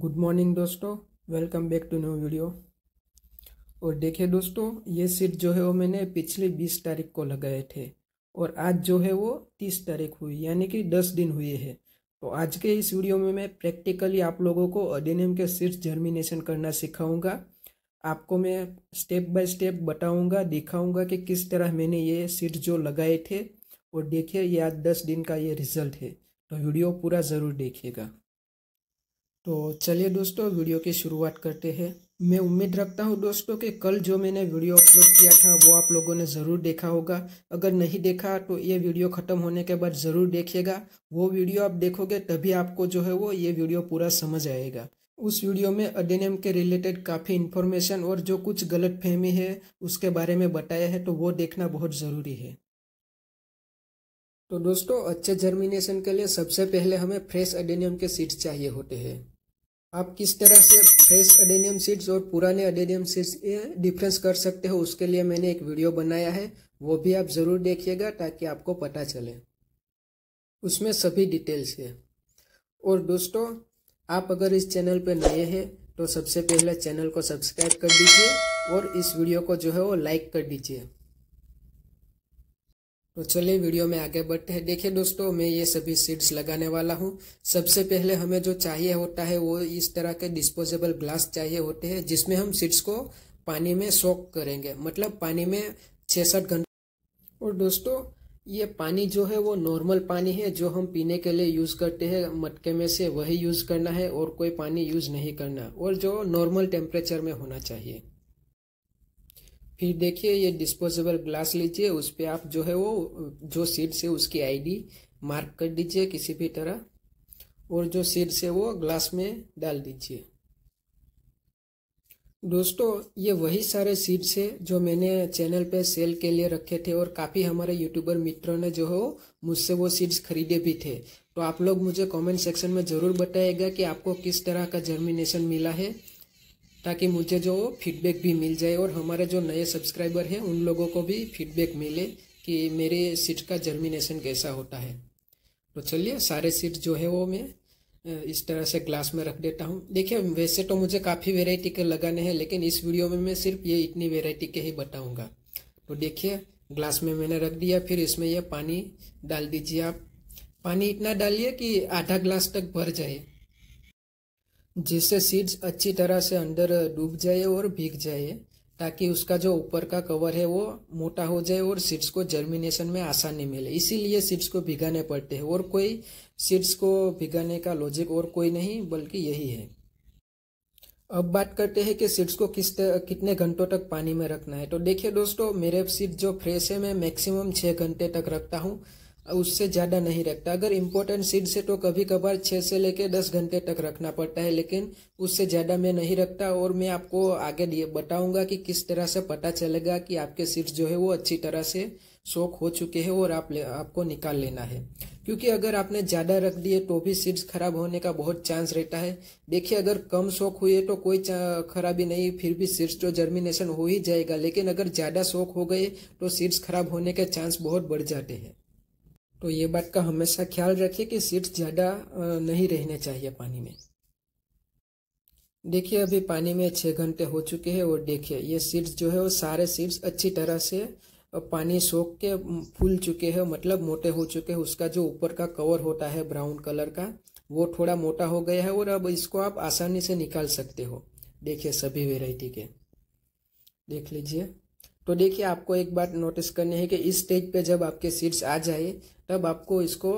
good morning दोस्तों welcome back to new video और देखिए दोस्तों ये सीट जो है वो मैंने पिछले बीस तारीख को लगाए थे और आज जो है वो तीस तारीख हुई यानी कि दस दिन हुए हैं तो आज के इस वीडियो में मैं प्रैक्टिकली आप लोगों को अडेनियम के सीट जर्मिनेशन करना सिखाऊंगा आपको मैं स्टेप बाय स्टेप बताऊंगा दिखाऊंगा कि किस तरह मैंने ये सीट जो लगाए थे और देखिए ये आज दस दिन का ये रिजल्ट है तो वीडियो पूरा ज़रूर देखिएगा तो चलिए दोस्तों वीडियो की शुरुआत करते हैं मैं उम्मीद रखता हूँ दोस्तों कि कल जो मैंने वीडियो अपलोड किया था वो आप लोगों ने ज़रूर देखा होगा अगर नहीं देखा तो ये वीडियो ख़त्म होने के बाद ज़रूर देखिएगा वो वीडियो आप देखोगे तभी आपको जो है वो ये वीडियो पूरा समझ आएगा उस वीडियो में अडेनियम के रिलेटेड काफ़ी इन्फॉर्मेशन और जो कुछ गलत फहमी है उसके बारे में बताया है तो वो देखना बहुत ज़रूरी है तो दोस्तों अच्छे जर्मिनेशन के लिए सबसे पहले हमें फ्रेश अडेनियम के सीड्स चाहिए होते हैं आप किस तरह से फ्रेश अडेनियम सीड्स और पुराने अडेनियम सीड्स डिफरेंस कर सकते हो उसके लिए मैंने एक वीडियो बनाया है वो भी आप ज़रूर देखिएगा ताकि आपको पता चले उसमें सभी डिटेल्स है और दोस्तों आप अगर इस चैनल पर नए हैं तो सबसे पहले चैनल को सब्सक्राइब कर दीजिए और इस वीडियो को जो है वो लाइक कर दीजिए तो चलिए वीडियो में आगे बढ़ते हैं देखिए दोस्तों मैं ये सभी सीड्स लगाने वाला हूँ सबसे पहले हमें जो चाहिए होता है वो इस तरह के डिस्पोजेबल ग्लास चाहिए होते हैं जिसमें हम सीड्स को पानी में सोक करेंगे मतलब पानी में छः सात घंटे और दोस्तों ये पानी जो है वो नॉर्मल पानी है जो हम पीने के लिए यूज़ करते हैं मटके में से वही यूज़ करना है और कोई पानी यूज़ नहीं करना और जो नॉर्मल टेम्परेचर में होना चाहिए फिर देखिए ये डिस्पोजेबल ग्लास लीजिए उस पर आप जो है वो जो सीड्स है उसकी आईडी मार्क कर दीजिए किसी भी तरह और जो सीड्स है वो ग्लास में डाल दीजिए दोस्तों ये वही सारे सीड्स है जो मैंने चैनल पे सेल के लिए रखे थे और काफ़ी हमारे यूट्यूबर मित्रों ने जो हो मुझसे वो सीड्स खरीदे भी थे तो आप लोग मुझे कमेंट सेक्शन में ज़रूर बताएगा कि आपको किस तरह का जर्मिनेशन मिला है ताकि मुझे जो फीडबैक भी मिल जाए और हमारे जो नए सब्सक्राइबर हैं उन लोगों को भी फीडबैक मिले कि मेरे सीट का जर्मिनेशन कैसा होता है तो चलिए सारे सीट जो है वो मैं इस तरह से ग्लास में रख देता हूँ देखिए वैसे तो मुझे काफ़ी वेराइटी के लगाने हैं लेकिन इस वीडियो में मैं सिर्फ ये इतनी वेराइटी के ही बताऊँगा तो देखिए ग्लास में मैंने रख दिया फिर इसमें यह पानी डाल दीजिए आप पानी इतना डालिए कि आधा ग्लास तक भर जाए जिससे सीड्स अच्छी तरह से अंदर डूब जाए और भीग जाए ताकि उसका जो ऊपर का कवर है वो मोटा हो जाए और सीड्स को जर्मिनेशन में आसानी मिले इसीलिए सीड्स को भिगाने पड़ते हैं और कोई सीड्स को भिगाने का लॉजिक और कोई नहीं बल्कि यही है अब बात करते हैं कि सीड्स को किस कितने घंटों तक पानी में रखना है तो देखिए दोस्तों मेरे सीड्स जो फ्रेश है मैं मैक्सिमम छः घंटे तक रखता हूँ उससे ज़्यादा नहीं रखता अगर इम्पोर्टेंट सीड से तो कभी कभार छः से लेकर दस घंटे तक रखना पड़ता है लेकिन उससे ज़्यादा मैं नहीं रखता और मैं आपको आगे दिए बताऊंगा कि किस तरह से पता चलेगा कि आपके सीड्स जो है वो अच्छी तरह से सोख हो चुके हैं और आप ले, आपको निकाल लेना है क्योंकि अगर आपने ज़्यादा रख दिए तो भी सीड्स खराब होने का बहुत चांस रहता है देखिए अगर कम शौक हुए तो कोई खराबी नहीं फिर भी सीड्स तो जर्मिनेशन हो ही जाएगा लेकिन अगर ज़्यादा शौक हो गए तो सीड्स खराब होने के चांस बहुत बढ़ जाते हैं तो ये बात का हमेशा ख्याल रखिए कि सीड्स ज़्यादा नहीं रहने चाहिए पानी में देखिए अभी पानी में छः घंटे हो चुके हैं और देखिए ये सीड्स जो है वो सारे सीड्स अच्छी तरह से पानी सोख के फूल चुके हैं मतलब मोटे हो चुके हैं उसका जो ऊपर का कवर होता है ब्राउन कलर का वो थोड़ा मोटा हो गया है और अब इसको आप आसानी से निकाल सकते हो देखिए सभी वेराइटी के देख लीजिए तो देखिए आपको एक बात नोटिस करनी है कि इस स्टेज पे जब आपके सीड्स आ जाए तब आपको इसको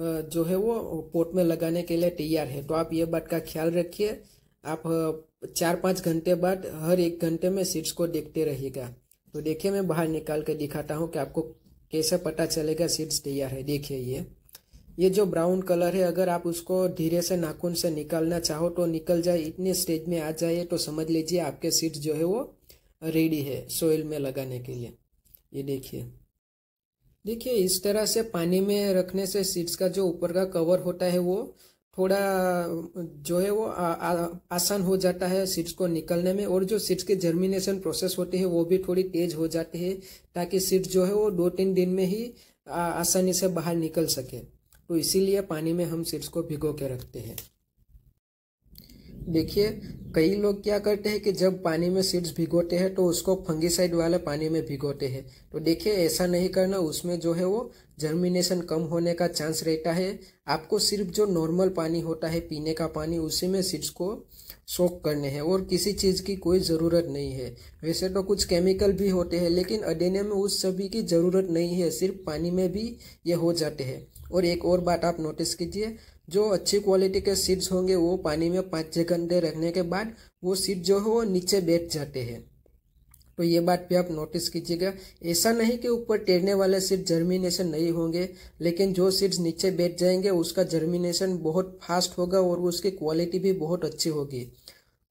जो है वो पोट में लगाने के लिए तैयार है तो आप ये बात का ख्याल रखिए आप चार पाँच घंटे बाद हर एक घंटे में सीड्स को देखते रहिएगा तो देखिए मैं बाहर निकाल के दिखाता हूँ कि आपको कैसे पता चलेगा सीड्स तैयार है देखिए ये ये जो ब्राउन कलर है अगर आप उसको धीरे से नाखून से निकालना चाहो तो निकल जाए इतने स्टेज में आ जाए तो समझ लीजिए आपके सीड्स जो है वो रेडी है सोइल में लगाने के लिए ये देखिए देखिए इस तरह से पानी में रखने से सीड्स का जो ऊपर का कवर होता है वो थोड़ा जो है वो आ, आ, आसान हो जाता है सीड्स को निकलने में और जो सीड्स के जर्मिनेशन प्रोसेस होते हैं वो भी थोड़ी तेज हो जाती है ताकि सीड्स जो है वो दो तीन दिन में ही आ, आसानी से बाहर निकल सके तो इसीलिए पानी में हम सीड्स को भिगो के रखते हैं देखिए कई लोग क्या करते हैं कि जब पानी में सीड्स भिगोते हैं तो उसको फंगिसाइड वाले पानी में भिगोते हैं तो देखिए ऐसा नहीं करना उसमें जो है वो जर्मिनेशन कम होने का चांस रहता है आपको सिर्फ जो नॉर्मल पानी होता है पीने का पानी उसी में सीड्स को सोख करने हैं और किसी चीज़ की कोई ज़रूरत नहीं है वैसे तो कुछ केमिकल भी होते हैं लेकिन अडेने में उस सभी की ज़रूरत नहीं है सिर्फ पानी में भी ये हो जाते हैं और एक और बात आप नोटिस कीजिए जो अच्छी क्वालिटी के सीड्स होंगे वो पानी में पाँच छः घंटे रखने के बाद वो सीड जो है वो नीचे बैठ जाते हैं तो ये बात भी आप नोटिस कीजिएगा ऐसा नहीं कि ऊपर टेरने वाले सीड जर्मिनेशन नहीं होंगे लेकिन जो सीड्स नीचे बैठ जाएंगे उसका जर्मिनेशन बहुत फास्ट होगा और उसकी क्वालिटी भी बहुत अच्छी होगी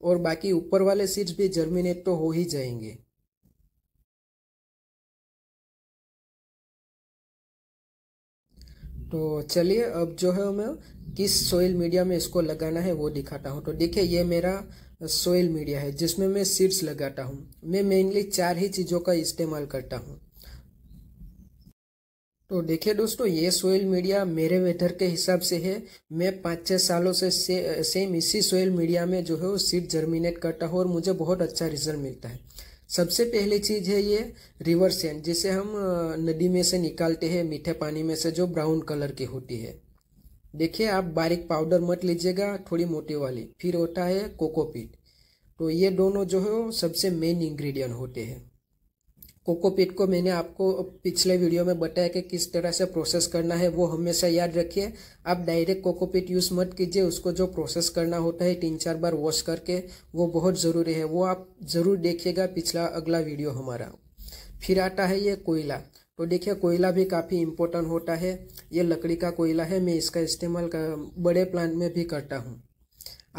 और बाकी ऊपर वाले सीड्स भी जर्मिनेट तो हो ही जाएंगे तो चलिए अब जो है मैं किस सोयल मीडिया में इसको लगाना है वो दिखाता हूँ तो देखिए ये मेरा सोयल मीडिया है जिसमें मैं सीड्स लगाता हूँ मैं मेनली चार ही चीज़ों का इस्तेमाल करता हूँ तो देखिए दोस्तों ये सोयल मीडिया मेरे वेदर के हिसाब से है मैं पाँच छः सालों से से, सेम इसी सोयल मीडिया में जो है वो सीड जर्मिनेट करता हूँ और मुझे बहुत अच्छा रिजल्ट मिलता है सबसे पहली चीज़ है ये रिवर सेंड जिसे हम नदी में से निकालते हैं मीठे पानी में से जो ब्राउन कलर की होती है देखिए आप बारीक पाउडर मत लीजिएगा थोड़ी मोटी वाली फिर होता है कोकोपीट तो ये दोनों जो है सबसे मेन इंग्रेडिएंट होते हैं कोकोपीट को मैंने आपको पिछले वीडियो में बताया कि किस तरह से प्रोसेस करना है वो हमेशा याद रखिए आप डायरेक्ट कोकोपीट यूज़ मत कीजिए उसको जो प्रोसेस करना होता है तीन चार बार वॉश करके वो बहुत ज़रूरी है वो आप ज़रूर देखिएगा पिछला अगला वीडियो हमारा फिर आता है ये कोयला तो देखिए कोयला भी काफ़ी इम्पोर्टेंट होता है ये लकड़ी का कोयला है मैं इसका इस्तेमाल बड़े प्लांट में भी करता हूँ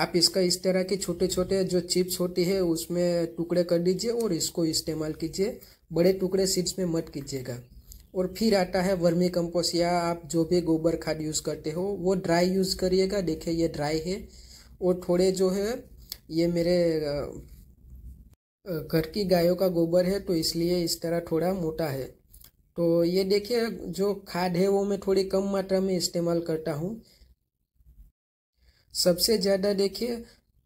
आप इसका इस तरह के छोटे छोटे जो चिप्स होती है उसमें टुकड़े कर दीजिए और इसको इस्तेमाल कीजिए बड़े टुकड़े सीड्स में मत कीजिएगा और फिर आता है वर्मी कंपोस्ट या आप जो भी गोबर खाद यूज़ करते हो वो ड्राई यूज़ करिएगा देखिए ये ड्राई है और थोड़े जो है ये मेरे घर की गायों का गोबर है तो इसलिए इस तरह थोड़ा मोटा है तो ये देखिए जो खाद है वो मैं थोड़ी कम मात्रा में इस्तेमाल करता हूँ सबसे ज़्यादा देखिए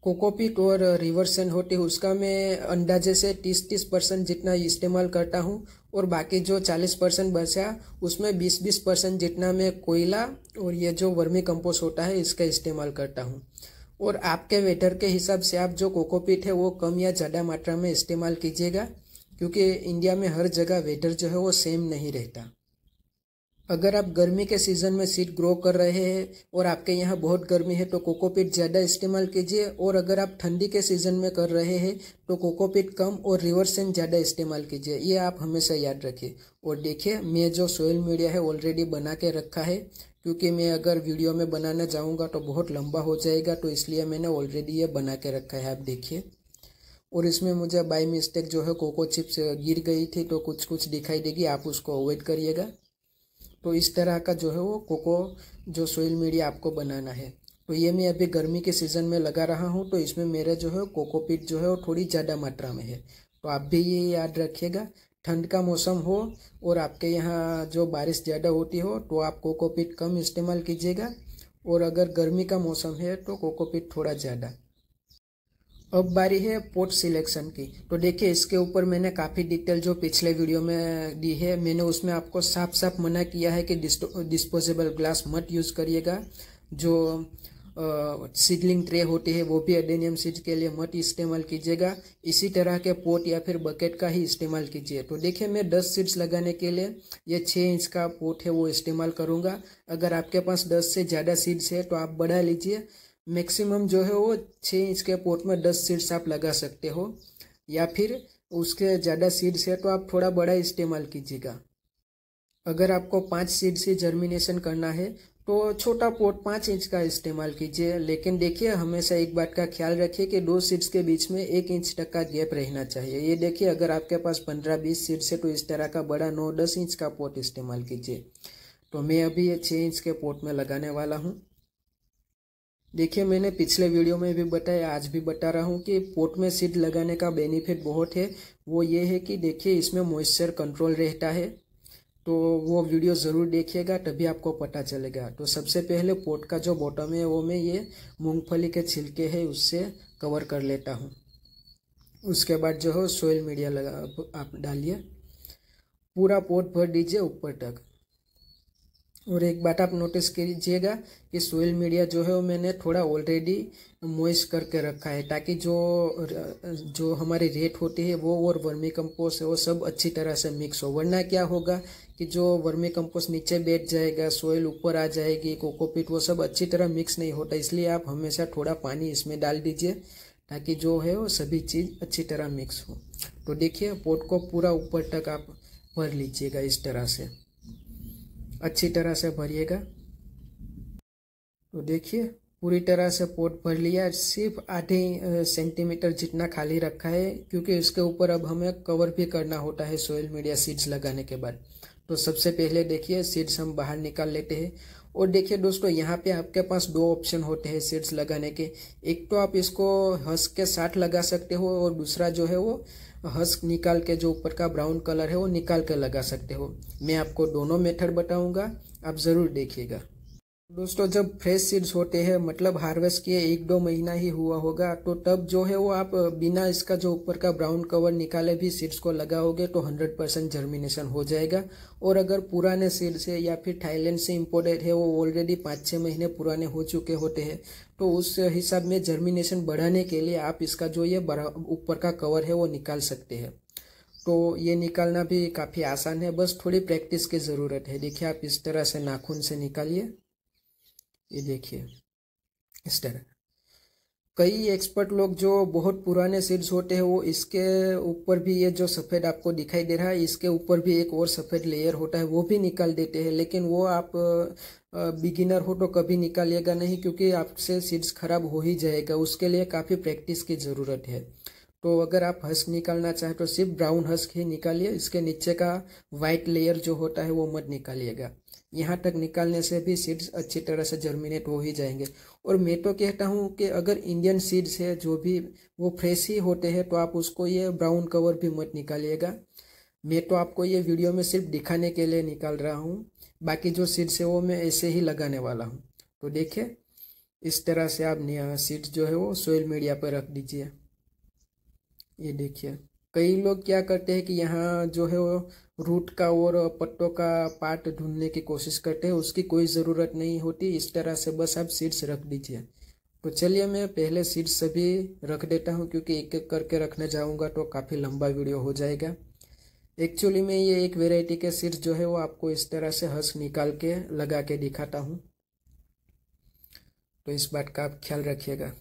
कोकोपीट और रिवर्सन होते हैं उसका मैं अंदाजे से तीस तीस परसेंट जितना इस्तेमाल करता हूँ और बाकी जो चालीस परसेंट बचा उसमें बीस बीस परसेंट जितना मैं कोयला और ये जो वर्मी कंपोस्ट होता है इसका इस्तेमाल करता हूँ और आपके वेटर के हिसाब से आप जो कोकोपीट है वो कम या ज़्यादा मात्रा में इस्तेमाल कीजिएगा क्योंकि इंडिया में हर जगह वेदर जो है वो सेम नहीं रहता अगर आप गर्मी के सीज़न में सीड ग्रो कर रहे हैं और आपके यहाँ बहुत गर्मी है तो कोकोपीट ज़्यादा इस्तेमाल कीजिए और अगर आप ठंडी के सीज़न में कर रहे हैं तो कोकोपीट कम और रिवर्सन ज़्यादा इस्तेमाल कीजिए ये आप हमेशा याद रखिए और देखिए मैं जो सोयल मीडिया है ऑलरेडी बना के रखा है क्योंकि मैं अगर वीडियो में बनाना चाहूँगा तो बहुत लंबा हो जाएगा तो इसलिए मैंने ऑलरेडी ये बना के रखा है आप देखिए और इसमें मुझे बाई मिस्टेक जो है कोको चिप्स गिर गई थी तो कुछ कुछ दिखाई देगी आप उसको अवॉइड करिएगा तो इस तरह का जो है वो कोको जो सोयल मीडिया आपको बनाना है तो ये मैं अभी गर्मी के सीज़न में लगा रहा हूँ तो इसमें मेरा जो है कोकोपीट जो है वो थोड़ी ज़्यादा मात्रा में है तो आप भी ये याद रखिएगा ठंड का मौसम हो और आपके यहाँ जो बारिश ज़्यादा होती हो तो आप कोकोपीट कम इस्तेमाल कीजिएगा और अगर गर्मी का मौसम है तो कोकोपीट थोड़ा ज़्यादा अब बारी है पोर्ट सिलेक्शन की तो देखिए इसके ऊपर मैंने काफ़ी डिटेल जो पिछले वीडियो में दी है मैंने उसमें आपको साफ साफ मना किया है कि डिस्पोजेबल ग्लास मत यूज़ करिएगा जो सीडलिंग ट्रे होती है वो भी एडेनियम सीड के लिए मत इस्तेमाल कीजिएगा इसी तरह के पोट या फिर बकेट का ही इस्तेमाल कीजिए तो देखिए मैं दस सीड्स लगाने के लिए ये छः इंच का पोट है वो इस्तेमाल करूँगा अगर आपके पास दस से ज़्यादा सीड्स है तो आप बढ़ा लीजिए मैक्सिमम जो है वो छः इंच के पोर्ट में दस सीड्स आप लगा सकते हो या फिर उसके ज़्यादा सीड्स है तो आप थोड़ा बड़ा इस्तेमाल कीजिएगा अगर आपको पाँच सीड से जर्मिनेशन करना है तो छोटा पोट पाँच इंच का इस्तेमाल कीजिए लेकिन देखिए हमेशा एक बात का ख्याल रखिए कि दो सीड्स के बीच में एक इंच तक का गैप रहना चाहिए ये देखिए अगर आपके पास पंद्रह बीस सीड्स है तो इस तरह का बड़ा नौ दस इंच का पोर्ट इस्तेमाल कीजिए तो मैं अभी ये छः इंच के पोर्ट में लगाने वाला हूँ देखिए मैंने पिछले वीडियो में भी बताया आज भी बता रहा हूँ कि पोट में सीड लगाने का बेनिफिट बहुत है वो ये है कि देखिए इसमें मॉइस्चर कंट्रोल रहता है तो वो वीडियो ज़रूर देखिएगा तभी आपको पता चलेगा तो सबसे पहले पोट का जो बॉटम है वो मैं ये मूंगफली के छिलके है उससे कवर कर लेता हूँ उसके बाद जो है सोयल मीडिया लगा आप डालिए पूरा पोट भर दीजिए ऊपर तक और एक बात आप नोटिस कीजिएगा कि सोयल मीडिया जो है वो मैंने थोड़ा ऑलरेडी मोइस करके रखा है ताकि जो जो हमारी रेट होती है वो और वर्मी कंपोस्ट है वो सब अच्छी तरह से मिक्स हो वरना क्या होगा कि जो वर्मी कंपोस्ट नीचे बैठ जाएगा सोयल ऊपर आ जाएगी कोकोपीट वो सब अच्छी तरह मिक्स नहीं होता इसलिए आप हमेशा थोड़ा पानी इसमें डाल दीजिए ताकि जो है वो सभी चीज़ अच्छी तरह मिक्स हो तो देखिए पोट को पूरा ऊपर तक आप भर लीजिएगा इस तरह से अच्छी तरह से भरिएगा तो देखिए पूरी तरह से पोट भर लिया सिर्फ आधे सेंटीमीटर जितना खाली रखा है क्योंकि इसके ऊपर अब हमें कवर भी करना होता है सोयल मीडिया सीड्स लगाने के बाद तो सबसे पहले देखिए सीड्स हम बाहर निकाल लेते हैं और देखिए दोस्तों यहाँ पे आपके पास दो ऑप्शन होते हैं सीड्स लगाने के एक तो आप इसको हंस के साथ लगा सकते हो और दूसरा जो है वो हंस निकाल के जो ऊपर का ब्राउन कलर है वो निकाल कर लगा सकते हो मैं आपको दोनों मेथड बताऊँगा आप ज़रूर देखिएगा दोस्तों जब फ्रेश सीड्स होते हैं मतलब हार्वेस्ट किए एक दो महीना ही हुआ होगा तो तब जो है वो आप बिना इसका जो ऊपर का ब्राउन कवर निकाले भी सीड्स को लगाओगे तो 100 परसेंट जर्मिनेशन हो जाएगा और अगर पुराने सीड्स है या फिर थाईलैंड से इम्पोर्टेड है वो ऑलरेडी पाँच छः महीने पुराने हो चुके होते हैं तो उस हिसाब में जर्मिनेशन बढ़ाने के लिए आप इसका जो ये ऊपर का कवर है वो निकाल सकते हैं तो ये निकालना भी काफ़ी आसान है बस थोड़ी प्रैक्टिस की ज़रूरत है देखिए आप इस तरह से नाखून से निकालिए ये देखिए इस तरह कई एक्सपर्ट लोग जो बहुत पुराने सीड्स होते हैं वो इसके ऊपर भी ये जो सफ़ेद आपको दिखाई दे रहा है इसके ऊपर भी एक और सफ़ेद लेयर होता है वो भी निकाल देते हैं लेकिन वो आप बिगिनर हो तो कभी निकालिएगा नहीं क्योंकि आपसे सीड्स खराब हो ही जाएगा उसके लिए काफ़ी प्रैक्टिस की ज़रूरत है तो अगर आप हस्क निकालना चाहें तो सिर्फ ब्राउन हस्क ही निकालिए इसके नीचे का वाइट लेयर जो होता है वो मत निकालिएगा यहाँ तक निकालने से भी सीड्स अच्छी तरह से जर्मिनेट हो ही जाएंगे और मैं तो कहता हूँ कि अगर इंडियन सीड्स है जो भी वो फ्रेश ही होते हैं तो आप उसको ये ब्राउन कवर भी मत निकालिएगा मैं तो आपको ये वीडियो में सिर्फ दिखाने के लिए निकाल रहा हूँ बाकी जो सीड्स है वो मैं ऐसे ही लगाने वाला हूँ तो देखिए इस तरह से आप सीड्स जो है वो सोयल मीडिया पर रख दीजिए ये देखिए कई लोग क्या करते हैं कि यहाँ जो है वो रूट का और पट्टों का पार्ट ढूंढने की कोशिश करते हैं उसकी कोई ज़रूरत नहीं होती इस तरह से बस आप सीड्स रख दीजिए तो चलिए मैं पहले सीड्स सभी रख देता हूँ क्योंकि एक एक करके रखने जाऊँगा तो काफ़ी लंबा वीडियो हो जाएगा एक्चुअली मैं ये एक वेराइटी के सीड्स जो है वो आपको इस तरह से हंस निकाल के लगा के दिखाता हूँ तो इस बात का आप ख्याल रखिएगा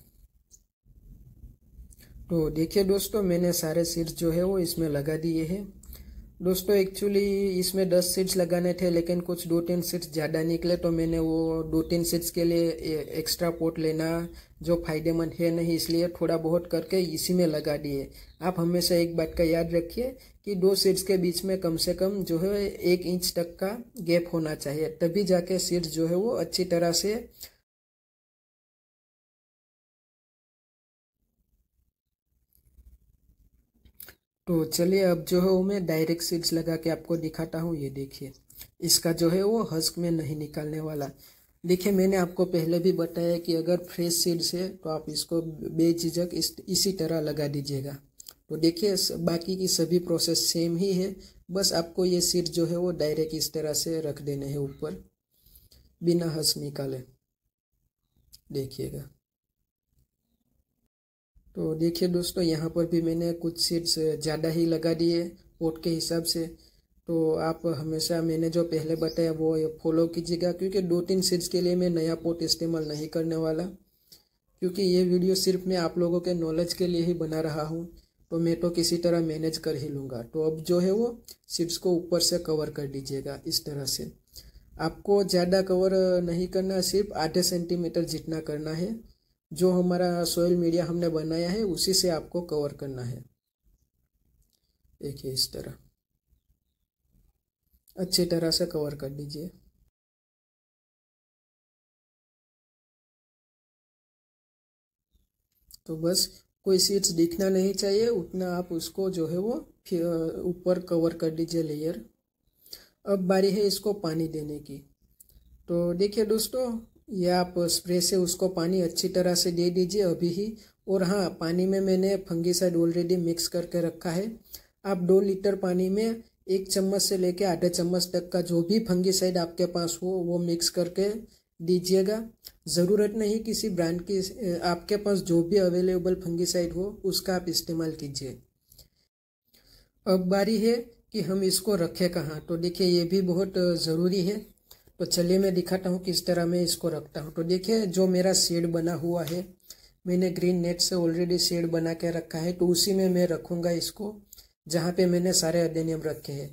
तो देखिए दोस्तों मैंने सारे सीड्स जो है वो इसमें लगा दिए हैं दोस्तों एक्चुअली इसमें दस सीट्स लगाने थे लेकिन कुछ दो तीन सीट्स ज़्यादा निकले तो मैंने वो दो तीन सीट्स के लिए एक्स्ट्रा पोट लेना जो फायदेमंद है नहीं इसलिए थोड़ा बहुत करके इसी में लगा दिए आप हमेशा एक बात का याद रखिए कि दो सीड्स के बीच में कम से कम जो है एक इंच तक का गैप होना चाहिए तभी जाके सीड्स जो है वो अच्छी तरह से तो चलिए अब जो है वो मैं डायरेक्ट सीड्स लगा के आपको दिखाता हूँ ये देखिए इसका जो है वो हस्क में नहीं निकालने वाला देखिए मैंने आपको पहले भी बताया कि अगर फ्रेश सीड्स है तो आप इसको बेझिझक इस, इसी तरह लगा दीजिएगा तो देखिए बाकी की सभी प्रोसेस सेम ही है बस आपको ये सीड जो है वो डायरेक्ट इस तरह से रख देने हैं ऊपर बिना हंस निकाले देखिएगा तो देखिए दोस्तों यहाँ पर भी मैंने कुछ सीड्स ज़्यादा ही लगा दिए पोट के हिसाब से तो आप हमेशा मैंने जो पहले बताया वो फॉलो कीजिएगा क्योंकि दो तीन सीड्स के लिए मैं नया पोट इस्तेमाल नहीं करने वाला क्योंकि ये वीडियो सिर्फ मैं आप लोगों के नॉलेज के लिए ही बना रहा हूँ तो मैं तो किसी तरह मैनेज कर ही लूँगा तो अब जो है वो सीड्स को ऊपर से कवर कर दीजिएगा इस तरह से आपको ज़्यादा कवर नहीं करना सिर्फ आधे सेंटीमीटर जितना करना है जो हमारा सोयल मीडिया हमने बनाया है उसी से आपको कवर करना है देखिए इस तरह अच्छी तरह से कवर कर लीजिए तो बस कोई सीट्स दिखना नहीं चाहिए उतना आप उसको जो है वो ऊपर कवर कर दीजिए लेयर अब बारी है इसको पानी देने की तो देखिए दोस्तों या आप स्प्रे से उसको पानी अच्छी तरह से दे दीजिए अभी ही और हाँ पानी में मैंने फंगीसाइड ऑलरेडी मिक्स करके रखा है आप दो लीटर पानी में एक चम्मच से लेकर आधा चम्मच तक का जो भी फंगीसाइड आपके पास हो वो मिक्स करके दीजिएगा ज़रूरत नहीं किसी ब्रांड की आपके पास जो भी अवेलेबल फंगीसाइड हो उसका आप इस्तेमाल कीजिए अब बारी है कि हम इसको रखें कहाँ तो देखिए ये भी बहुत ज़रूरी है तो चलिए मैं दिखाता हूँ किस तरह मैं इसको रखता हूँ तो देखिए जो मेरा शेड बना हुआ है मैंने ग्रीन नेट से ऑलरेडी शेड बना के रखा है तो उसी में मैं रखूँगा इसको जहाँ पे मैंने सारे अधिनियम रखे हैं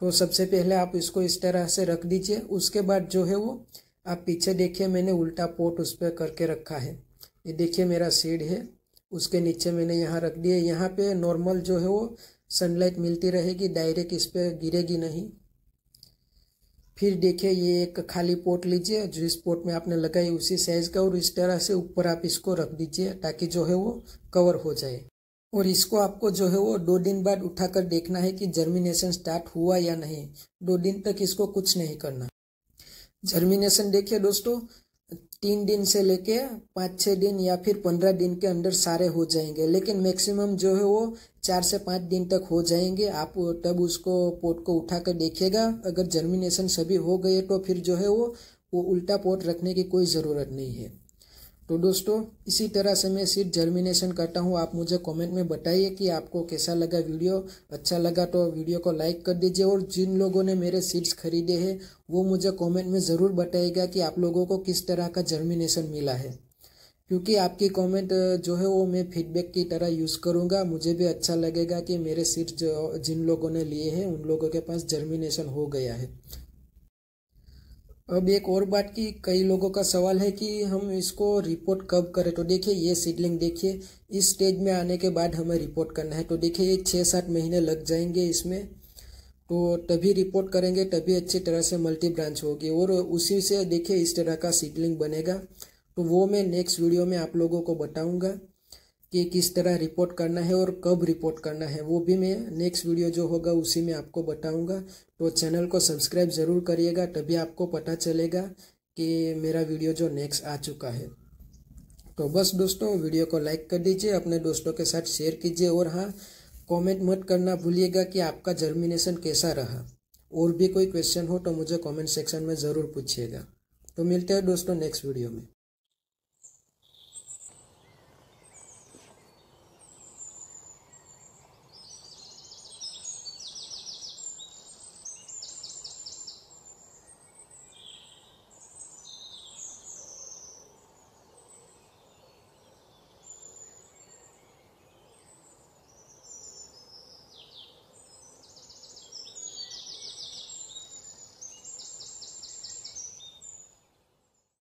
तो सबसे पहले आप इसको इस तरह से रख दीजिए उसके बाद जो है वो आप पीछे देखिए मैंने उल्टा पोट उस पर करके रखा है ये देखिए मेरा शेड है उसके नीचे मैंने यहाँ रख दिया यहाँ पर नॉर्मल जो है वो सनलाइट मिलती रहेगी डायरेक्ट इस पर गिरेगी नहीं फिर देखिए ये एक खाली पोट लीजिए जो इस पोट में आपने लगाई उसी साइज़ का और इस तरह से ऊपर आप इसको रख दीजिए ताकि जो है वो कवर हो जाए और इसको आपको जो है वो दो दिन बाद उठाकर देखना है कि जर्मिनेशन स्टार्ट हुआ या नहीं दो दिन तक इसको कुछ नहीं करना जर्मिनेशन देखिए दोस्तों तीन दिन से लेके पाँच छः दिन या फिर पंद्रह दिन के अंदर सारे हो जाएंगे लेकिन मैक्सिमम जो है वो चार से पाँच दिन तक हो जाएंगे आप तब उसको पोट को उठा कर देखिएगा अगर जर्मिनेशन सभी हो गए तो फिर जो है वो वो उल्टा पोट रखने की कोई ज़रूरत नहीं है तो दोस्तों इसी तरह से मैं सीट जर्मिनेशन करता हूँ आप मुझे कमेंट में बताइए कि आपको कैसा लगा वीडियो अच्छा लगा तो वीडियो को लाइक कर दीजिए और जिन लोगों ने मेरे सीड्स खरीदे हैं वो मुझे कमेंट में ज़रूर बताएगा कि आप लोगों को किस तरह का जर्मिनेशन मिला है क्योंकि आपकी कमेंट जो है वो मैं फीडबैक की तरह यूज़ करूँगा मुझे भी अच्छा लगेगा कि मेरे सीट जो जिन लोगों ने लिए हैं उन लोगों के पास जर्मिनेशन हो गया है अब एक और बात की कई लोगों का सवाल है कि हम इसको रिपोर्ट कब करें तो देखिए ये सीडलिंग देखिए इस स्टेज में आने के बाद हमें रिपोर्ट करना है तो देखिए ये छः सात महीने लग जाएंगे इसमें तो तभी रिपोर्ट करेंगे तभी अच्छी तरह से मल्टी ब्रांच होगी और उसी से देखिए इस तरह का सीडलिंग बनेगा तो वो मैं नेक्स्ट वीडियो में आप लोगों को बताऊँगा कि किस तरह रिपोर्ट करना है और कब रिपोर्ट करना है वो भी मैं नेक्स्ट वीडियो जो होगा उसी में आपको बताऊंगा तो चैनल को सब्सक्राइब ज़रूर करिएगा तभी आपको पता चलेगा कि मेरा वीडियो जो नेक्स्ट आ चुका है तो बस दोस्तों वीडियो को लाइक कर दीजिए अपने दोस्तों के साथ शेयर कीजिए और हाँ कॉमेंट मत करना भूलिएगा कि आपका जर्मिनेशन कैसा रहा और भी कोई क्वेश्चन हो तो मुझे कॉमेंट सेक्शन में ज़रूर पूछिएगा तो मिलते हैं दोस्तों नेक्स्ट वीडियो में